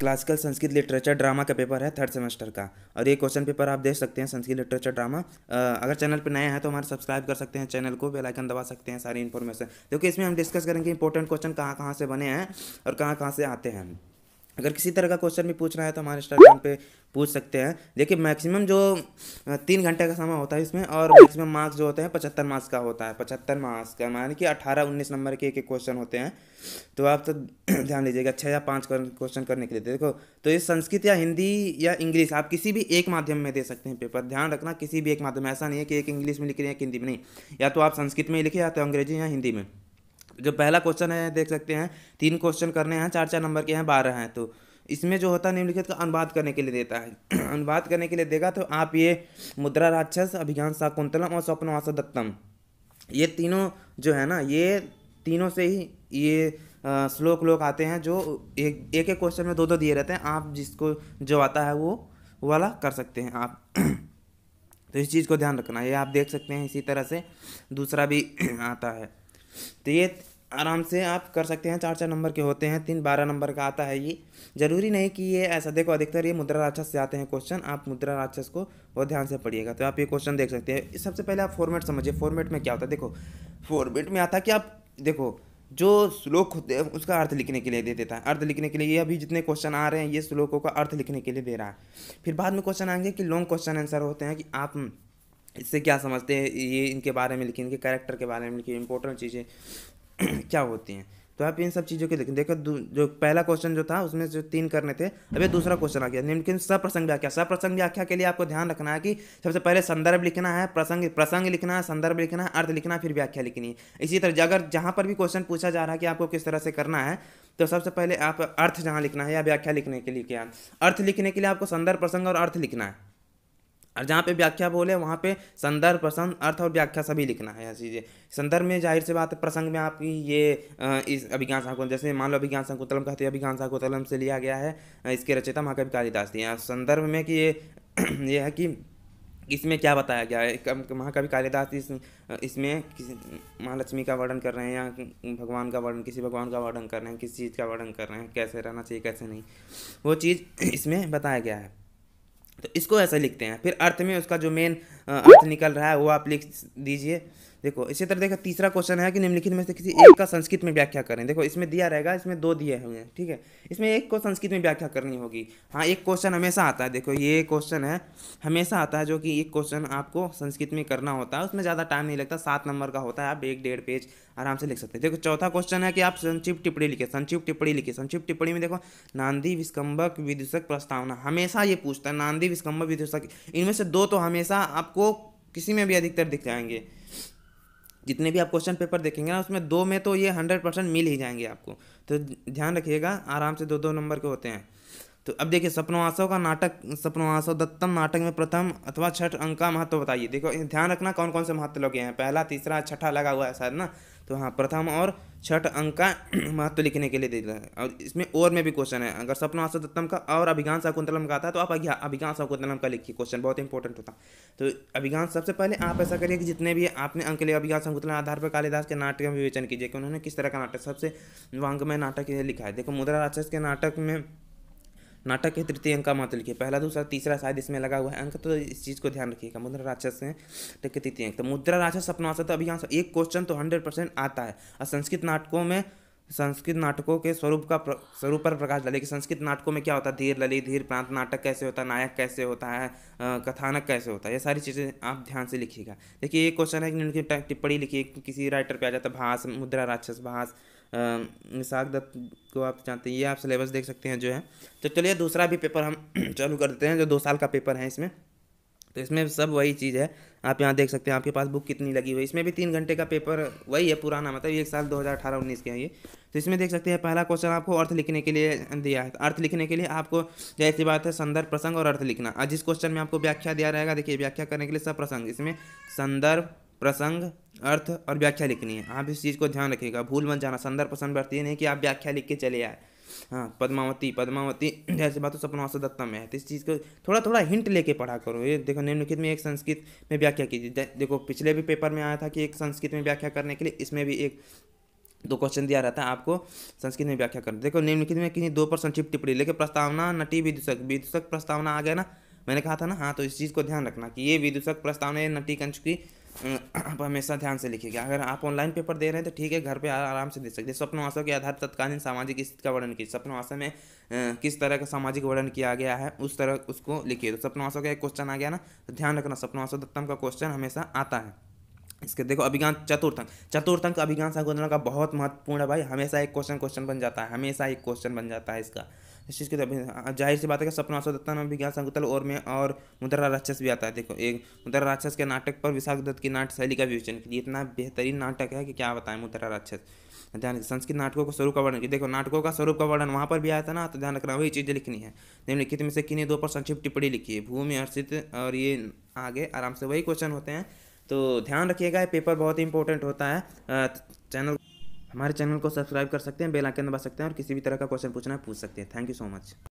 classical Sanskrit literature drama का paper है third semester का और ये क्वेश्चन पेपर आप देख सकते हैं संस्कृत लिटरेचर ड्रामा अगर चैनल पर नया है तो हमारे सब्सक्राइब कर सकते हैं चैनल को बेल आइकन दबा सकते हैं सारी इन्फॉर्मेशन क्योंकि इसमें हम डिस्कस करेंगे इंपॉर्टेंट क्वेश्चन कहाँ कहाँ से बने हैं और कहाँ कहाँ से आते हैं अगर किसी तरह का क्वेश्चन भी पूछना है तो हमारे इंस्टाग्राम पे पूछ सकते हैं देखिए मैक्सिमम जो तीन घंटे का समय होता है इसमें और मैक्सिमम मार्क्स जो होते हैं पचहत्तर मार्क्स का होता है पचहत्तर मार्क्स का यानी कि अठारह उन्नीस नंबर के एक क्वेश्चन होते हैं तो आप तो ध्यान दीजिएगा छः या पाँच क्वेश्चन करने के लिए देखो तो ये संस्कृत या हिंदी या इंग्लिश आप किसी भी एक माध्यम में दे सकते हैं पेपर ध्यान रखना किसी भी एक माध्यम ऐसा नहीं है कि एक इंग्लिश में लिख रहे हैं एक हिंदी में नहीं या तो आप संस्कृत में लिखे या तो अंग्रेजी या हिंदी में जो पहला क्वेश्चन है देख सकते हैं तीन क्वेश्चन करने हैं चार चार नंबर के हैं बारह हैं तो इसमें जो होता है निम्नलिखित का अनुवाद करने के लिए देता है अनुवाद करने के लिए देगा तो आप ये मुद्रा राक्षस अभिज्ञान शाकुंतलम और स्वप्नवास दत्तम ये तीनों जो है ना ये तीनों से ही ये श्लोक लोग आते हैं जो एक एक एक क्वेश्चन में दो दो दिए रहते हैं आप जिसको जो आता है वो वाला कर सकते हैं आप तो इस चीज़ को ध्यान रखना ये आप देख सकते हैं इसी तरह से दूसरा भी आता है तो ये आराम से आप कर सकते हैं चार चार नंबर के होते हैं तीन बारह नंबर का आता है ये जरूरी नहीं कि ये ऐसा देखो अधिकतर ये मुद्रा राक्षस से आते हैं क्वेश्चन आप मुद्रा राक्षस को बहुत ध्यान से पढ़िएगा तो आप ये क्वेश्चन देख सकते हैं सबसे पहले आप फॉर्मेट समझिए फॉर्मेट में क्या होता है देखो फॉर्मेट में आता कि आप देखो जो श्लोक होते हैं उसका अर्थ लिखने के लिए दे देता है अर्थ लिखने के लिए ये अभी जितने क्वेश्चन आ रहे हैं ये श्लोकों का अर्थ लिखने के लिए दे रहा है फिर बाद में क्वेश्चन आएंगे कि लॉन्ग क्वेश्चन आंसर होते हैं कि आप इससे क्या समझते हैं ये इनके बारे में लिखी इनके कैरेक्टर के बारे में लिखी इंपॉर्टेंट चीज़ें क्या होती हैं तो आप इन सब चीज़ों के देखें देखो जो पहला क्वेश्चन जो था उसमें जो तीन करने थे अभी दूसरा क्वेश्चन आ गया निम्नलिखित सप्रसंग व्याख्या सप्रसंग व्याख्या के लिए आपको ध्यान रखना है कि सबसे पहले संदर्भ लिखना है प्रसंग प्रसंग लिखना है संदर्भ लिखना है अर्थ लिखना फिर व्याख्या लिखनी है इसी तरह अगर जहाँ पर भी क्वेश्चन पूछा जा रहा है कि आपको किस तरह से करना है तो सबसे पहले आप अर्थ जहाँ लिखना है या व्याख्या लिखने के लिए क्या अर्थ लिखने के लिए आपको संदर्भ प्रसंग और अर्थ लिखना है और जहाँ पे व्याख्या बोले वहाँ पे संदर्भ प्रसंग अर्थ और व्याख्या सभी लिखना है ऐसी चीज़ें संदर्भ में जाहिर से बात है प्रसंग में आपकी ये इस अभिज्ञान शाकुंतल जैसे मान लो अभिज्ञान शाकुंतलम कहते हैं अभिज्ञान शाकुंतलम से लिया गया है इसके रचयिता महाकवि कालिदास जी हैं संदर्भ में कि ये ये है कि इसमें क्या बताया गया है महाकवि कालिदास इस इसमें महालक्ष्मी का वर्णन कर रहे हैं या भगवान का वर्णन किसी भगवान का वर्णन कर रहे हैं किसी चीज़ का वर्णन कर रहे हैं कैसे रहना चाहिए कैसे नहीं वो चीज़ इसमें बताया गया है तो इसको ऐसा लिखते हैं फिर अर्थ में उसका जो मेन अर्थ निकल रहा है वो आप लिख दीजिए देखो इसी तरह देखो तीसरा क्वेश्चन है कि निम्नलिखित में से किसी एक का संस्कृत में व्याख्या करें देखो इसमें दिया रहेगा इसमें दो दिए हुए हैं ठीक है इसमें एक को संस्कृत में व्याख्या करनी होगी हाँ एक क्वेश्चन हमेशा आता है देखो ये क्वेश्चन है हमेशा आता है जो कि एक क्वेश्चन आपको संस्कृत में करना होता है उसमें ज़्यादा टाइम नहीं लगता सात नंबर का होता है आप एक डेढ़ पेज आराम से लिख सकते हैं देखो चौथा क्वेश्चन है कि आप संक्षिप्त टिप्पणी लिखे संक्षिप्त टिप्पणी लिखे संक्षिप्त टिप्पणी में देखो नांदी विस्कंबक विदूषक प्रस्तावना हमेशा ये पूछता है नांदी विस्कंबक विदूषक इनमें से दो तो हमेशा आपको किसी में भी अधिकतर दिख जाएंगे जितने भी आप क्वेश्चन पेपर देखेंगे ना उसमें दो में तो ये हंड्रेड परसेंट मिल ही जाएंगे आपको तो ध्यान रखिएगा आराम से दो दो नंबर के होते हैं तो अब देखिए सपनवासव का नाटक सपनो दत्तम नाटक में प्रथम अथवा छठ अंक का महत्व बताइए देखो ध्यान रखना कौन कौन से महत्व लगे हैं पहला तीसरा छठा लगा हुआ है शायद ना तो हाँ प्रथम और छठ अंक का महत्व लिखने के लिए दे है और इसमें और में भी क्वेश्चन है अगर सपनवासव दत्तम का और अभिगान शकुंतलम का आता है तो आप अभिगान शकुंतलम का लिखिए क्वेश्चन बहुत इंपॉर्टेंट होता तो अभिगान सबसे पहले आप ऐसा करिए कि जितने भी आपने अंक लिए अभिगान शकुंतलम आधार पर कालिदास के नाटक में विवेचन कीजिए कि उन्होंने किस तरह का नाटक सबसे वांग में नाटक लिखा है देखो मुद्रा राक्षस के नाटक में नाटक के तृतीय अंक का मत लिखिए पहला दूसरा तीसरा शायद इसमें लगा हुआ है अंक तो इस चीज़ को ध्यान रखिएगा मुद्रा राक्षस है देखिए तृतीय अंक तो मुद्रा राक्षस सपना तो अभी यहाँ एक क्वेश्चन तो हंड्रेड परसेंट आता है और संस्कृत नाटकों में संस्कृत नाटकों के स्वरूप का स्वरूप पर प्रकाश डाले कि संस्कृत नाटकों में क्या होता है धीर ललित धीर प्रांत नाटक कैसे होता है नायक कैसे होता है कथानक कैसे होता है ये सारी चीज़ें आप ध्यान से लिखिएगा देखिए एक क्वेश्चन है कि टिप्पणी लिखिए किसी राइटर पे आ जाता है भास मुद्रा राक्षस भास साग दत्त को आप जानते हैं ये आप सिलेबस देख सकते हैं जो है तो चलिए दूसरा भी पेपर हम चालू कर देते हैं जो दो साल का पेपर है इसमें तो इसमें सब वही चीज़ है आप यहाँ देख सकते हैं आपके पास बुक कितनी लगी हुई इसमें भी तीन घंटे का पेपर वही है पुराना मतलब एक साल 2018-19 के हैं ये तो इसमें देख सकते हैं पहला क्वेश्चन आपको अर्थ लिखने के लिए दिया है अर्थ लिखने के लिए आपको जैसी बात है संदर्भ प्रसंग और अर्थ लिखना जिस क्वेश्चन में आपको व्याख्या दिया रहेगा देखिए व्याख्या करने के लिए सब प्रसंग इसमें संदर्भ प्रसंग अर्थ और व्याख्या लिखनी है आप इस चीज़ को ध्यान रखिएगा भूल मत जाना संदर्भ प्रसन्न बढ़ती नहीं कि आप व्याख्या लिख के चले आए हाँ पद्मावती पद्मावती जैसे बात तो सपना दत्ता में है तो इस चीज़ को थोड़ा थोड़ा हिंट लेके पढ़ा करो ये देखो निम्नलिखित में एक संस्कृत में व्याख्या कीजिए देखो पिछले भी पेपर में आया था कि एक संस्कृत में व्याख्या करने के लिए इसमें भी एक दो क्वेश्चन दिया रहता है आपको संस्कृत में व्याख्या करना देखो निम्नलिखित में किसी दो परसेंट छिप टिप्पणी लेकिन प्रस्तावना नटी विदूषक विदूषक प्रस्तावना आ गया ना मैंने कहा था ना हाँ तो इस चीज़ को ध्यान रखना कि ये विदूषक प्रस्तावना ये नटी कंच की आप हमेशा ध्यान से लिखिएगा अगर आप ऑनलाइन पेपर दे रहे हैं तो ठीक है घर पे आराम से दे सकते हैं स्वप्न आशा के आधार तत्कालीन सामाजिक स्थिति का वर्णन कीजिए स्वप्न आशा में किस तरह का सामाजिक वर्णन किया गया है उस तरह उसको लिखिए तो स्वप्न आशा का एक क्वेश्चन आ गया ना तो ध्यान रखना स्वप्न आशा दत्तम का क्वेश्चन हमेशा आता है इसके देखो अभिज्ञान चतुर्थंक चतुर्थंक अभिज्ञान संगोधन का बहुत महत्वपूर्ण है भाई हमेशा एक क्वेश्चन क्वेश्चन बन जाता है हमेशा एक क्वेश्चन बन जाता है इसका इस चीज़ के हाँ, जाहिर सी बात है कि सपना दत्ता में विज्ञान संकुतल और में और मुद्रा राक्षस भी आता है देखो एक मुद्रा राक्षस के नाटक पर विशाख दत्त की नाट्य शैली का विवेचन कीजिए इतना बेहतरीन नाटक है कि क्या बताएं मुद्रा राक्षस ध्यान संस्कृत नाटकों का स्वरूप का वर्णन देखो नाटकों का स्वरूप का वर्णन वहाँ पर भी आया था ना तो ध्यान रखना वही चीज़ें लिखनी है निम्नलिखित में से किन्हीं दो पर संक्षिप्त टिप्पणी लिखी है भूमि अर्षित और ये आगे आराम से वही क्वेश्चन होते हैं तो ध्यान रखिएगा ये पेपर बहुत ही इंपॉर्टेंट होता है चैनल हमारे चैनल को सब्सक्राइब कर सकते हैं बेल आइकन दबा सकते हैं और किसी भी तरह का क्वेश्चन पूछना पूछ सकते हैं थैंक यू सो मच